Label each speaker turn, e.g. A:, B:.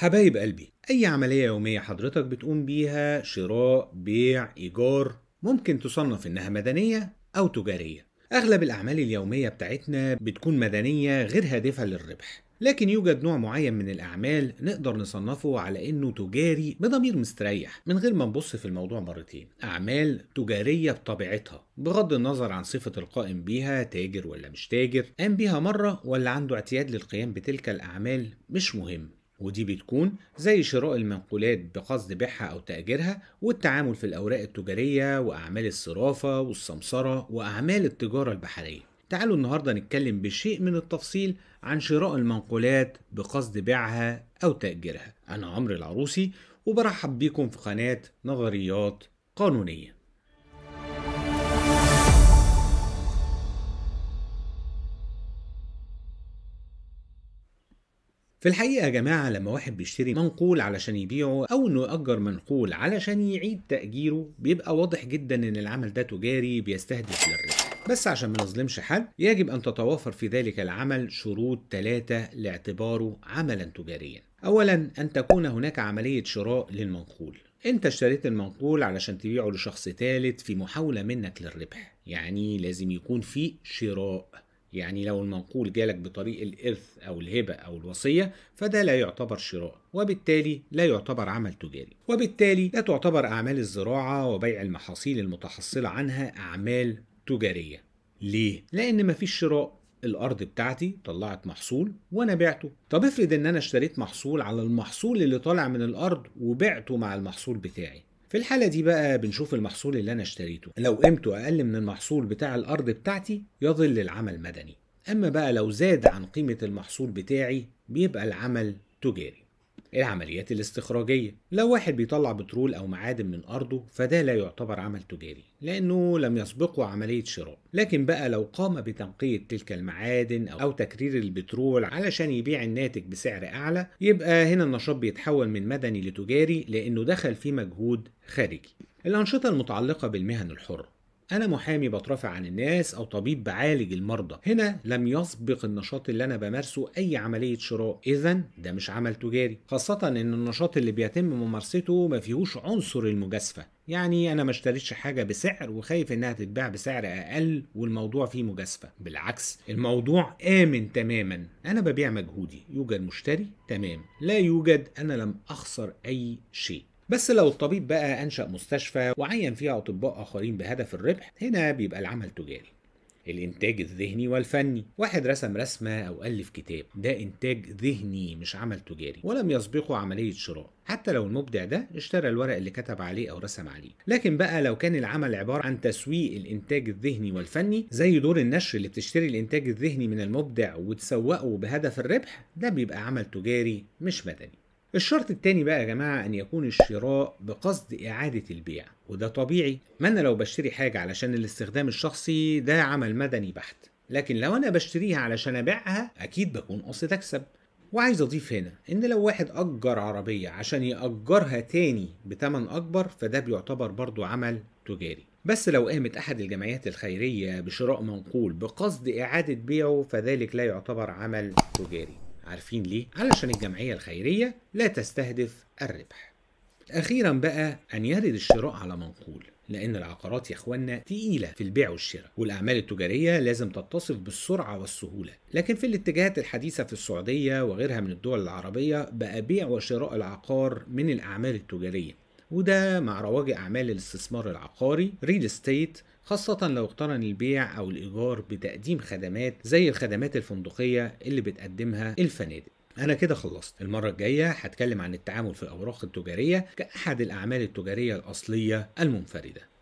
A: حبايب قلبي أي عملية يومية حضرتك بتقوم بيها شراء بيع إيجار ممكن تصنف إنها مدنية أو تجارية أغلب الأعمال اليومية بتاعتنا بتكون مدنية غير هادفة للربح لكن يوجد نوع معين من الأعمال نقدر نصنفه على إنه تجاري بضمير مستريح من غير ما نبص في الموضوع مرتين أعمال تجارية بطبيعتها بغض النظر عن صفة القائم بيها تاجر ولا مش تاجر قام بيها مرة ولا عنده اعتياد للقيام بتلك الأعمال مش مهم ودي بتكون زي شراء المنقولات بقصد بيعها أو تأجيرها والتعامل في الأوراق التجارية وأعمال الصرافة والسمسرة وأعمال التجارة البحرية تعالوا النهاردة نتكلم بشيء من التفصيل عن شراء المنقولات بقصد بيعها أو تأجيرها أنا عمرو العروسي وبرحب بيكم في قناة نظريات قانونية في الحقيقة يا جماعة لما واحد بيشتري منقول علشان يبيعه أو إنه يأجر منقول علشان يعيد تأجيره بيبقى واضح جدا إن العمل ده تجاري بيستهدف للربح بس عشان ما نظلمش حد يجب أن تتوافر في ذلك العمل شروط ثلاثة لاعتباره عملا تجاريا أولا أن تكون هناك عملية شراء للمنقول انت اشتريت المنقول علشان تبيعه لشخص ثالث في محاولة منك للربح يعني لازم يكون في شراء يعني لو المنقول جالك بطريق الإرث أو الهبة أو الوصية فده لا يعتبر شراء وبالتالي لا يعتبر عمل تجاري وبالتالي لا تعتبر أعمال الزراعة وبيع المحاصيل المتحصلة عنها أعمال تجارية ليه؟ لأن مفيش شراء الأرض بتاعتي طلعت محصول وأنا بعته طب افرض إن أنا اشتريت محصول على المحصول اللي طالع من الأرض وبعته مع المحصول بتاعي في الحالة دي بقى بنشوف المحصول اللي أنا اشتريته لو قيمته أقل من المحصول بتاع الأرض بتاعتي يظل العمل مدني أما بقى لو زاد عن قيمة المحصول بتاعي بيبقى العمل تجاري العمليات الاستخراجية لو واحد بيطلع بترول أو معادن من أرضه فده لا يعتبر عمل تجاري لأنه لم يسبقه عملية شراء لكن بقى لو قام بتنقية تلك المعادن أو تكرير البترول علشان يبيع الناتج بسعر أعلى يبقى هنا النشاط بيتحول من مدني لتجاري لأنه دخل فيه مجهود خارجي الأنشطة المتعلقة بالمهن الحرة انا محامي بترافع عن الناس او طبيب بعالج المرضى هنا لم يسبق النشاط اللي انا بمارسه اي عمليه شراء اذا ده مش عمل تجاري خاصه ان النشاط اللي بيتم ممارسته ما فيهوش عنصر المجازفه يعني انا ما اشتريتش حاجه بسعر وخايف انها تتباع بسعر اقل والموضوع فيه مجازفه بالعكس الموضوع امن تماما انا ببيع مجهودي يوجد مشتري تمام لا يوجد انا لم اخسر اي شيء بس لو الطبيب بقى أنشأ مستشفى وعين فيها أطباء آخرين بهدف الربح هنا بيبقى العمل تجاري الإنتاج الذهني والفني واحد رسم رسمة أو ألف كتاب ده إنتاج ذهني مش عمل تجاري ولم يسبقه عملية شراء حتى لو المبدع ده اشترى الورق اللي كتب عليه أو رسم عليه لكن بقى لو كان العمل عبارة عن تسويق الإنتاج الذهني والفني زي دور النشر اللي بتشتري الإنتاج الذهني من المبدع وتسوقه بهدف الربح ده بيبقى عمل تجاري مش مدني الشرط التاني بقى يا جماعة أن يكون الشراء بقصد إعادة البيع وده طبيعي ما أنا لو بشتري حاجة علشان الاستخدام الشخصي ده عمل مدني بحت لكن لو أنا بشتريها علشان أبيعها أكيد بكون قصد أكسب وعايز أضيف هنا إن لو واحد أجر عربية عشان يأجرها تاني بتمن أكبر فده بيعتبر برضو عمل تجاري بس لو قامت أحد الجمعيات الخيرية بشراء منقول بقصد إعادة بيعه فذلك لا يعتبر عمل تجاري عارفين ليه؟ علشان الجمعية الخيرية لا تستهدف الربح أخيرا بقى أن يرد الشراء على منقول لأن العقارات يا إخوانا تقيلة في البيع والشراء والأعمال التجارية لازم تتصف بالسرعة والسهولة لكن في الاتجاهات الحديثة في السعودية وغيرها من الدول العربية بقى بيع وشراء العقار من الأعمال التجارية وده مع رواج أعمال الاستثمار العقاري ريل استيت خاصة لو اقترن البيع أو الإيجار بتقديم خدمات زي الخدمات الفندقية اللي بتقدمها الفنادق أنا كده خلصت المرة الجاية هتكلم عن التعامل في الأوراق التجارية كأحد الأعمال التجارية الأصلية المنفردة